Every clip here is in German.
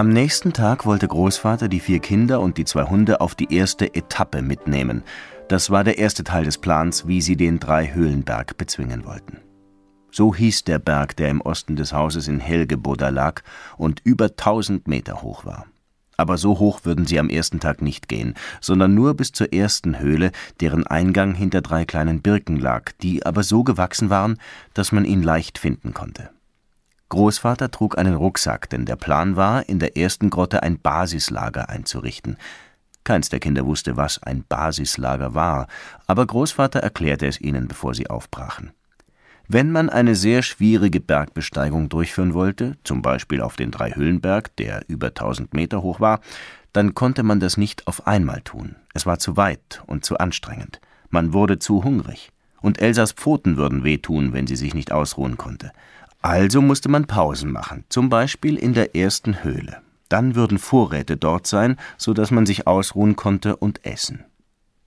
Am nächsten Tag wollte Großvater die vier Kinder und die zwei Hunde auf die erste Etappe mitnehmen. Das war der erste Teil des Plans, wie sie den Dreihöhlenberg bezwingen wollten. So hieß der Berg, der im Osten des Hauses in Helgeboda lag und über 1000 Meter hoch war. Aber so hoch würden sie am ersten Tag nicht gehen, sondern nur bis zur ersten Höhle, deren Eingang hinter drei kleinen Birken lag, die aber so gewachsen waren, dass man ihn leicht finden konnte. Großvater trug einen Rucksack, denn der Plan war, in der ersten Grotte ein Basislager einzurichten. Keins der Kinder wusste, was ein Basislager war, aber Großvater erklärte es ihnen, bevor sie aufbrachen. Wenn man eine sehr schwierige Bergbesteigung durchführen wollte, zum Beispiel auf den Dreihüllenberg, der über 1000 Meter hoch war, dann konnte man das nicht auf einmal tun. Es war zu weit und zu anstrengend. Man wurde zu hungrig. Und Elsas Pfoten würden wehtun, wenn sie sich nicht ausruhen konnte. Also musste man Pausen machen, zum Beispiel in der ersten Höhle. Dann würden Vorräte dort sein, sodass man sich ausruhen konnte und essen.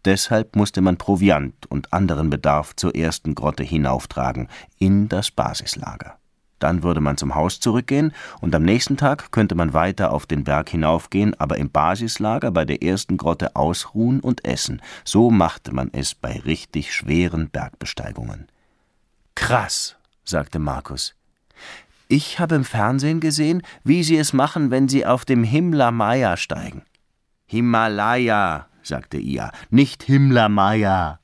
Deshalb musste man Proviant und anderen Bedarf zur ersten Grotte hinauftragen, in das Basislager. Dann würde man zum Haus zurückgehen und am nächsten Tag könnte man weiter auf den Berg hinaufgehen, aber im Basislager bei der ersten Grotte ausruhen und essen. So machte man es bei richtig schweren Bergbesteigungen. Krass, sagte Markus. Ich habe im Fernsehen gesehen, wie sie es machen, wenn sie auf dem Himalaya steigen. Himalaya, sagte Ia, nicht Himalaya.